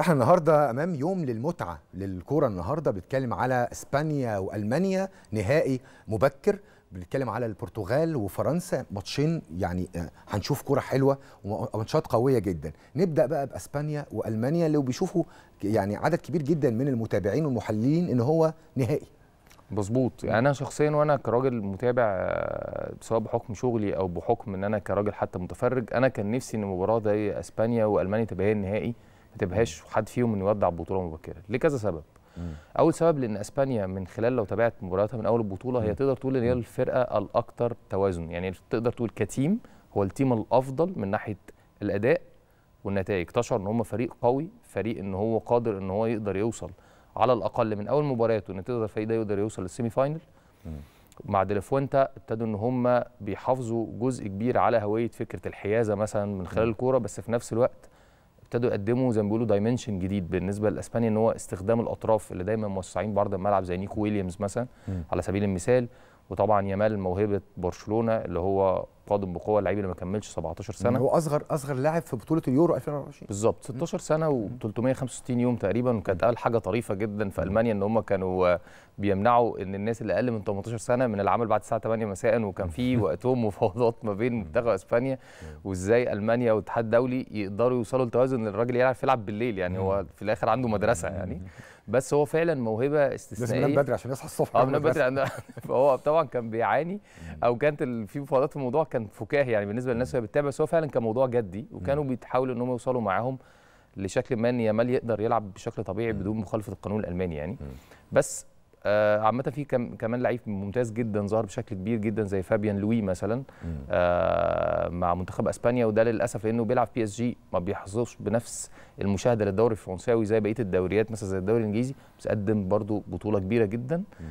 احنا النهارده امام يوم للمتعه للكوره النهارده بنتكلم على اسبانيا والمانيا نهائي مبكر بنتكلم على البرتغال وفرنسا ماتشين يعني آه، هنشوف كوره حلوه وماتشات قويه جدا نبدا بقى باسبانيا والمانيا اللي بيشوفوا يعني عدد كبير جدا من المتابعين والمحللين ان هو نهائي مظبوط يعني انا شخصيا وانا كراجل متابع آه، سواء بحكم شغلي او بحكم ان انا كراجل حتى متفرج انا كان نفسي ان المباراه زي اسبانيا والمانيا تبقى هي النهائي ما حد فيهم انه يودع البطوله مبكرا لكذا سبب مم. اول سبب لان اسبانيا من خلال لو تابعت مبارياتها من اول البطوله هي تقدر تقول ان هي الفرقه الاكثر توازن يعني تقدر تقول كتيم هو التيم الافضل من ناحيه الاداء والنتائج تشعر ان هم فريق قوي فريق ان هو قادر ان هو يقدر يوصل على الاقل من اول مبارياته ان تقدر الفريق ده يقدر يوصل للسيمي فاينل مع ديليفوانتا ابتدوا ان هم بيحافظوا جزء كبير على هويه فكره الحيازه مثلا من خلال الكوره بس في نفس الوقت ابتدوا يقدموا زي ما بيقولوا دايمنشن جديد بالنسبه لاسبانيا ان هو استخدام الاطراف اللي دايما موسعين بعرض الملعب زي نيكو ويليامز مثلا على سبيل المثال وطبعا يامال موهبه برشلونه اللي هو قادم بقوه اللعيب اللي ما كملش 17 سنه يعني هو اصغر اصغر لاعب في بطوله اليورو 2024 بالظبط 16 سنه و365 يوم تقريبا وكانت قال حاجه طريفه جدا في المانيا ان هم كانوا آه، بيمنعوا ان الناس اللي اقل من 18 سنه من العمل بعد الساعه 8 مساء وكان في وقتهم مفاوضات ما بين منتخب اسبانيا وازاي المانيا والاتحاد الدولي يقدروا يوصلوا لتوازن ان الراجل يلعب يلعب بالليل يعني هو في الاخر عنده مدرسه يعني بس هو فعلا موهبه استثنائيه لازم ينام بدري عشان يصحى الصبح اه بدري فهو طبعا كان بيعاني او كانت في مفاوضات في الموضوع كان كان فكاهي يعني بالنسبه للناس اللي بتتابع بس هو فعلا كان موضوع جدي وكانوا بيتحاولوا ان هم يوصلوا معاهم لشكل ما ان يامال يقدر يلعب بشكل طبيعي بدون مخالفه القانون الالماني يعني بس آه عامه في كم كمان لعيب ممتاز جدا ظهر بشكل كبير جدا زي فابيان لوي مثلا آه مع منتخب اسبانيا وده للاسف لانه بيلعب بي اس جي ما بيحظوش بنفس المشاهده للدوري الفرنساوي زي بقيه الدوريات مثلا زي الدوري الانجليزي بس قدم برده بطوله كبيره جدا مم.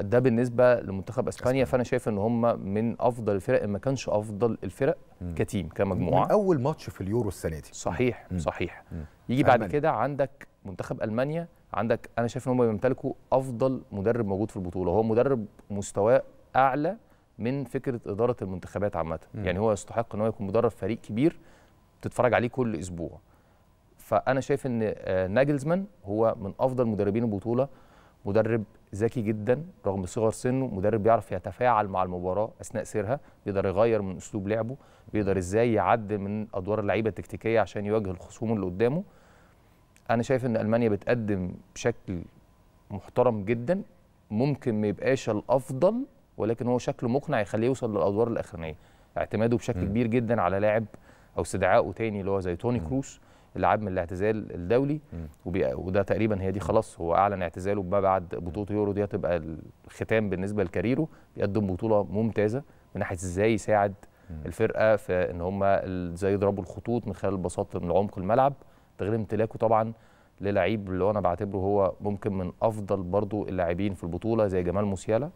ده بالنسبه لمنتخب اسبانيا فانا شايف ان هم من افضل الفرق ان ما كانش افضل الفرق مم. كتيم كمجموعه من اول ماتش في اليورو السنه دي صحيح مم. صحيح مم. يجي بعد كده عندك منتخب المانيا عندك انا شايف ان هم بيمتلكوا افضل مدرب موجود في البطوله هو مدرب مستواه اعلى من فكره اداره المنتخبات عامه يعني هو يستحق ان هو يكون مدرب فريق كبير تتفرج عليه كل اسبوع فانا شايف ان آه، ناجلزمان هو من افضل مدربين البطوله مدرب ذكي جدا رغم صغر سنه مدرب بيعرف يتفاعل مع المباراه اثناء سيرها بيقدر يغير من اسلوب لعبه بيقدر ازاي يعدل من ادوار اللعيبه التكتيكيه عشان يواجه الخصوم اللي قدامه انا شايف ان المانيا بتقدم بشكل محترم جدا ممكن ما يبقاش الافضل ولكن هو شكله مقنع يخليه يوصل للادوار الاخرانيه اعتماده بشكل م. كبير جدا على لاعب او استدعائه تاني اللي هو زي توني م. كروس من الاعتزال الدولي وده تقريبا هي دي خلاص هو اعلن اعتزاله ما بعد بطوله يورو دي هتبقى الختام بالنسبه لكاريره بيقدم بطوله ممتازه من ناحيه ازاي يساعد الفرقه في ان هم ازاي يضربوا الخطوط من خلال البساط من عمق الملعب ده غير امتلاكه طبعا للعيب اللي انا بعتبره هو ممكن من افضل برضو اللاعبين في البطوله زي جمال موسيالا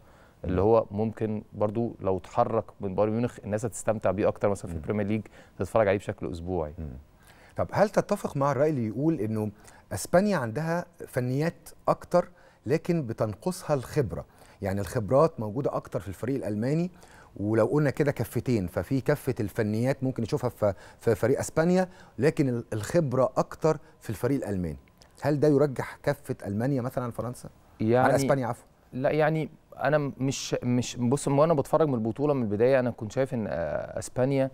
اللي هو ممكن برضو لو اتحرك من بايرن ميونخ الناس هتستمتع بيه اكتر مثلا في البريمير ليج تتفرج عليه بشكل اسبوعي طب هل تتفق مع الراي اللي يقول انه اسبانيا عندها فنيات اكتر لكن بتنقصها الخبره يعني الخبرات موجوده اكتر في الفريق الالماني ولو قلنا كده كفتين ففي كفه الفنيات ممكن نشوفها في فريق اسبانيا لكن الخبره اكتر في الفريق الالماني هل ده يرجح كفه المانيا مثلا عن فرنسا يعني عن اسبانيا عفوا لا يعني انا مش مش بص وانا بتفرج من البطوله من البدايه انا كنت شايف ان آه، اسبانيا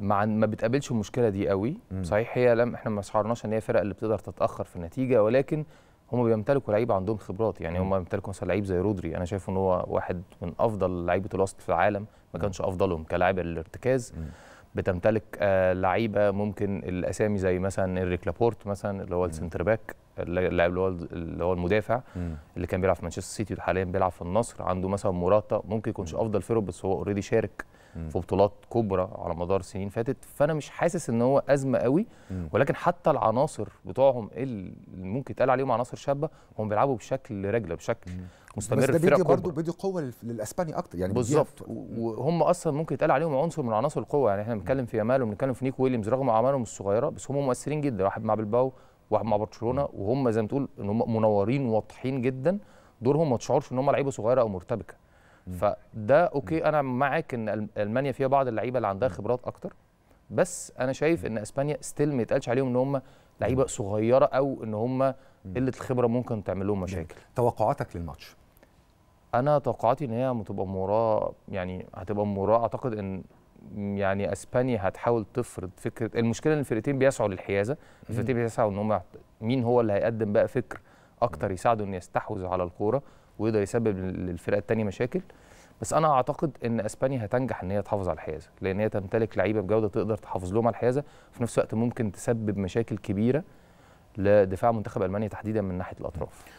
مع ما بتقابلش المشكله دي قوي مم. صحيح هي لم احنا ما شعرناش ان هي فرق اللي بتقدر تتاخر في النتيجه ولكن هم بيمتلكوا لعيبه عندهم خبرات يعني هم بيمتلكوا مثلا لعيب زي رودري انا شايف ان هو واحد من افضل لعيبه الوسط في العالم ما كانش افضلهم كلاعب الارتكاز مم. بتمتلك آه لعيبه ممكن الاسامي زي مثلا انريك لابورت مثلا اللي هو السنتر باك اللاعب اللي هو اللي هو المدافع اللي كان بيلعب في مانشستر سيتي وحاليا بيلعب في النصر عنده مثلا موراتا ممكن يكونش افضل فيرو بس هو اوريدي شارك في بطولات كبرى على مدار سنين فاتت فانا مش حاسس ان هو ازمه قوي ولكن حتى العناصر بتوعهم اللي ممكن يتقال عليهم عناصر شابه هم بيلعبوا بشكل رجله بشكل مم. مستمر بس ده بيدي برضه بيدي قوه للاسباني اكتر يعني بالظبط وهم اصلا ممكن يتقال عليهم عنصر من عناصر القوه يعني احنا بنتكلم في يامال وبنتكلم في نيك ويليامز رغم اعمارهم الصغيره بس هم مؤثرين جدا واحد مع بالباو واحد مع برشلونه وهم زي ما تقول ان هم منورين وواضحين جدا دورهم ما تشعرش ان هم لعيبه صغيره او مرتبكه فده اوكي انا معاك ان المانيا فيها بعض اللعيبه اللي عندها خبرات اكتر بس انا شايف ان اسبانيا ستيل ما يتقالش عليهم ان هم لعيبه صغيره او ان هم قله الخبره ممكن تعمل لهم مشاكل توقعاتك للماتش انا توقعاتي ان هي هتبقى مباراه يعني هتبقى مباراه اعتقد ان يعني اسبانيا هتحاول تفرض فكره المشكله ان الفرقتين بيسعوا للحيازه الفرقتين بيسعوا ان هم مين هو اللي هيقدم بقى فكر اكتر يساعده انه يستحوذ على الكوره ويقدر يسبب للفرقه الثانيه مشاكل بس انا اعتقد ان اسبانيا هتنجح ان هي تحافظ على الحيازه لان هي تمتلك لعيبه بجوده تقدر تحافظ لهم على الحيازه وفي نفس الوقت ممكن تسبب مشاكل كبيره لدفاع منتخب المانيا تحديدا من ناحيه الاطراف